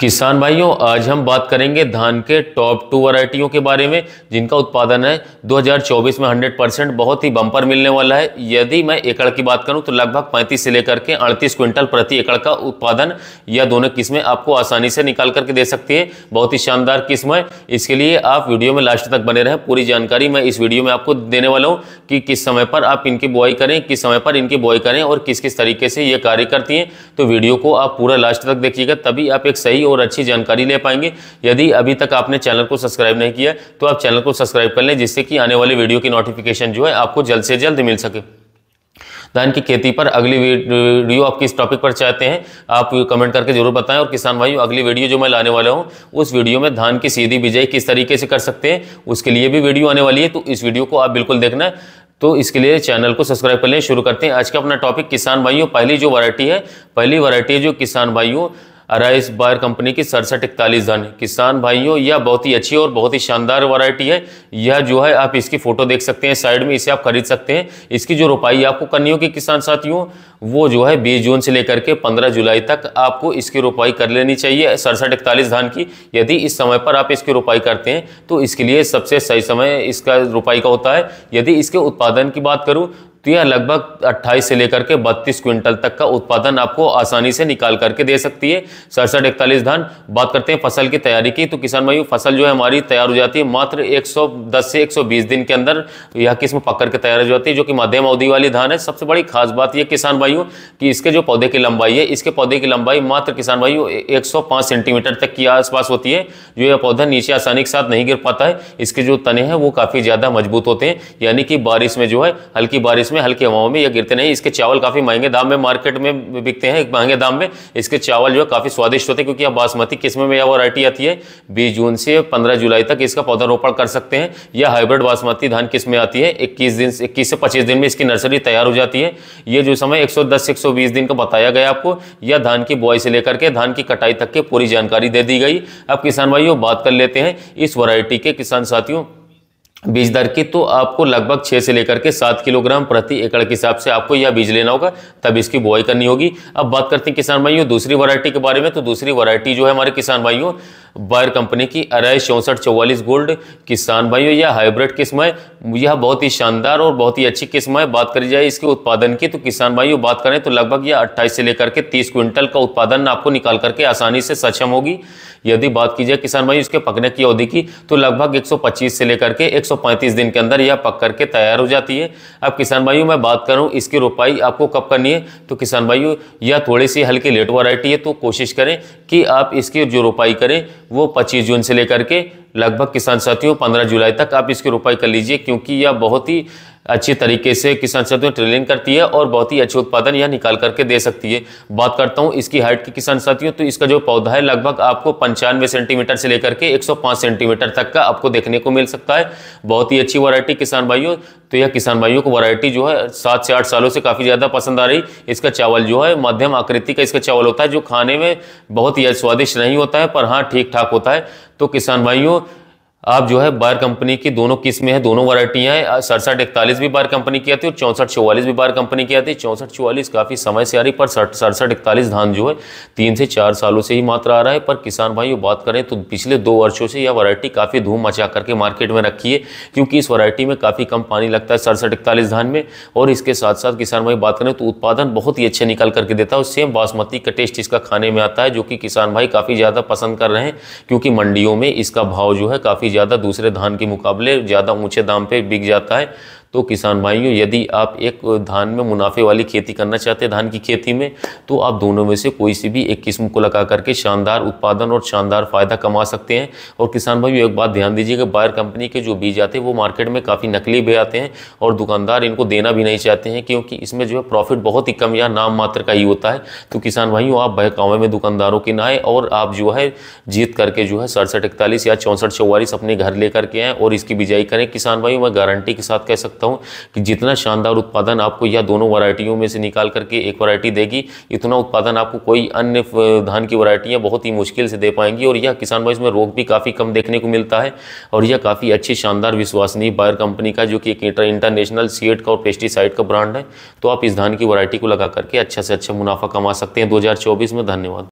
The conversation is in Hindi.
किसान भाइयों आज हम बात करेंगे धान के टॉप टू वैरायटियों के बारे में जिनका उत्पादन है 2024 में 100 परसेंट बहुत ही बम्पर मिलने वाला है यदि मैं एकड़ की बात करूं तो लगभग 35 से लेकर के 38 क्विंटल प्रति एकड़ का उत्पादन यह दोनों किस्में आपको आसानी से निकाल करके दे सकती है बहुत ही शानदार किस्म है इसके लिए आप वीडियो में लास्ट तक बने रहें पूरी जानकारी मैं इस वीडियो में आपको देने वाला हूँ कि किस समय पर आप इनकी बुआई करें किस समय पर इनकी बुआई करें और किस किस तरीके से ये कार्य करती हैं तो वीडियो को आप पूरा लास्ट तक देखिएगा तभी आप एक सही और अच्छी जानकारी ले पाएंगे यदि अभी तक आपने चैनल को सब्सक्राइब नहीं किया तो आप चैनल को सब्सक्राइब कर लें जिससे कि आने वाले वीडियो की नोटिफिकेशन जो है आपको जल्द से जल्द मिल सके धान की खेती पर अगली वीडियो आप किस टॉपिक पर चाहते हैं आप कमेंट करके जरूर बताएं और किसान भाइयों अगली वीडियो जो मैं लाने वाला हूं उस वीडियो में धान की सीधी बिजाई किस तरीके से कर सकते हैं उसके लिए भी वीडियो आने वाली है तो इस वीडियो को आप बिल्कुल देखना है तो इसके लिए चैनल को सब्सक्राइब कर लें शुरू करते हैं आज का अपना टॉपिक किसान भाइयों पहली जो वरायटी है पहली वरायटी जो किसान भाइयों अराइस बायर कंपनी की सड़सठ इकतालीस धन किसान भाइयों यह बहुत ही अच्छी और बहुत ही शानदार वैरायटी है यह जो है आप इसकी फ़ोटो देख सकते हैं साइड में इसे आप खरीद सकते हैं इसकी जो रोपाई आपको करनी होगी किसान साथियों वो जो है बीस जून से लेकर के पंद्रह जुलाई तक आपको इसकी रोपाई कर लेनी चाहिए सड़सठ इकतालीस धान की यदि इस समय पर आप इसकी रोपाई करते हैं तो इसके लिए सबसे सही समय इसका रोपाई का होता है यदि इसके उत्पादन की बात करूँ तो यह लगभग 28 से लेकर के 32 क्विंटल तक का उत्पादन आपको आसानी से निकाल करके दे सकती है सड़सठ इकतालीस धान बात करते हैं फसल की तैयारी की तो किसान भाई फसल जो है हमारी तैयार हो जाती है मात्र 110 से 120 दिन के अंदर यह किस्म पक करके तैयार हो जाती है जो कि मध्यम अवधि वाली धान है सबसे बड़ी खास बात यह किसान भाइयों कि इसके जो पौधे की लंबाई है इसके पौधे की लंबाई मात्र किसान भाइयों एक सेंटीमीटर तक की आसपास होती है जो यह पौधा नीचे आसानी के साथ नहीं गिर पाता है इसके जो तने हैं वो काफ़ी ज़्यादा मजबूत होते हैं यानी कि बारिश में जो है हल्की बारिश इसमें हल्के हवाओं में यह गिरते नहीं इसके चावल काफ़ी महंगे दाम में मार्केट में बिकते हैं महंगे दाम में इसके चावल जो है काफ़ी स्वादिष्ट होते हैं क्योंकि यह बासमती किस्म में यह वरायटी आती है बीस जून से पंद्रह जुलाई तक इसका पौधारोपण कर सकते हैं यह हाइब्रिड बासमती धान किस्म में आती है इक्कीस दिन इक्कीस से पच्चीस दिन में इसकी नर्सरी तैयार हो जाती है ये जो समय एक सौ दिन का बताया गया आपको यह धान की बुआई से लेकर के धान की कटाई तक की पूरी जानकारी दे दी गई अब किसान भाइयों बात कर लेते हैं इस वरायटी के किसान साथियों बीज दर की तो आपको लगभग छः से लेकर के सात किलोग्राम प्रति एकड़ के हिसाब से आपको यह बीज लेना होगा तब इसकी बुआई करनी होगी अब बात करते हैं किसान भाइयों दूसरी वैरायटी के बारे में तो दूसरी वैरायटी जो है हमारे किसान भाइयों बायर कंपनी की अरय चौंसठ चौवालीस गोल्ड किसान भाइयों यह हाइब्रिड किस्म है यह बहुत ही शानदार और बहुत ही अच्छी किस्म है बात करी जाए इसके उत्पादन की तो किसान भाइयों बात करें तो लगभग यह 28 से लेकर के 30 क्विंटल का उत्पादन आपको निकाल करके आसानी से सक्षम होगी यदि बात की जाए किसान भाई इसके पकने की अवधि की तो लगभग 125 से लेकर के 135 दिन के अंदर यह पक करके तैयार हो जाती है अब किसान भाइयों मैं बात करूँ इसकी रोपाई आपको कब करनी है तो किसान भाइयों यह थोड़ी सी हल्की लेट वरायटी है तो कोशिश करें कि आप इसकी जो रोपाई करें वो पच्चीस जून से लेकर के लगभग किसान साथियों 15 जुलाई तक आप इसकी रोपाई कर लीजिए क्योंकि यह बहुत ही अच्छी तरीके से किसान साथी में ट्रेनिंग करती है और बहुत ही अच्छे उत्पादन यह निकाल करके दे सकती है बात करता हूँ इसकी हाइट की किसान साथियों तो इसका जो पौधा है लगभग आपको पंचानवे सेंटीमीटर से लेकर के 105 सेंटीमीटर तक का आपको देखने को मिल सकता है बहुत ही अच्छी वरायटी किसान भाइयों तो यह किसान भाइयों को वरायटी जो है सात से आठ सालों से काफ़ी ज़्यादा पसंद आ रही इसका चावल जो है मध्यम आकृति का इसका चावल होता है जो खाने में बहुत ही स्वादिष्ट नहीं होता है पर हाँ ठीक ठाक होता है तो किसान भाइयों आप जो है बार कंपनी की दोनों किस्में हैं दोनों वरायटियाँ हैं सड़सठ इकतालीस भी बार कंपनी की आती है और चौंसठ चौवालीस भी बार कंपनी की आती है चौंसठ चौवालीस काफ़ी समय से आ रही पर सड़सठ इकतालीस धान जो है तीन से चार सालों से ही मात्र आ रहा है पर किसान भाई बात करें तो पिछले दो वर्षों से यह वरायटी काफ़ी धूम मचा करके मार्केट में रखी है क्योंकि इस वरायटी में काफ़ी कम पानी लगता है सड़सठ इकतालीस धान में और इसके साथ साथ किसान भाई बात करें तो उत्पादन बहुत ही अच्छे निकल करके देता है और सेम बासमती का टेस्ट इसका खाने में आता है जो कि किसान भाई काफ़ी ज़्यादा पसंद कर रहे हैं क्योंकि मंडियों में इसका भाव जो है काफ़ी ज़्यादा दूसरे धान के मुकाबले ज़्यादा ऊँचे दाम पर बिक जाता है तो किसान भाइयों यदि आप एक धान में मुनाफे वाली खेती करना चाहते हैं धान की खेती में तो आप दोनों में से कोई सी भी एक किस्म को लगा करके शानदार उत्पादन और शानदार फ़ायदा कमा सकते हैं और किसान भाइयों एक बात ध्यान दीजिए कि बायर कंपनी के जो बीज आते हैं वो मार्केट में काफ़ी नकली भी आते हैं और दुकानदार इनको देना भी नहीं चाहते हैं क्योंकि इसमें जो है प्रॉफिट बहुत ही कम या नाम मात्र का ही होता है तो किसान भाइयों आप बहकावे में दुकानदारों के ना और आप जो है जीत करके जो है सड़सठ इकतालीस या चौंसठ चौवालीस अपने घर लेकर के आएँ और इसकी बिजाई करें किसान भाई मैं गारंटी के साथ कह सकता सकता हूँ कि जितना शानदार उत्पादन आपको यह दोनों वरायटियों में से निकाल करके एक वरायटी देगी इतना उत्पादन आपको कोई अन्य धान की वरायटियाँ बहुत ही मुश्किल से दे पाएंगी और यह किसान भाई इसमें रोग भी काफ़ी कम देखने को मिलता है और यह काफ़ी अच्छी शानदार विश्वसनीय बायर कंपनी का जो कि एक इंटरनेशनल सीएड का और पेस्टिसाइड का ब्रांड है तो आप इस धान की वरायटी को लगा करके अच्छा से अच्छा मुनाफा कमा सकते हैं 2024 में धन्यवाद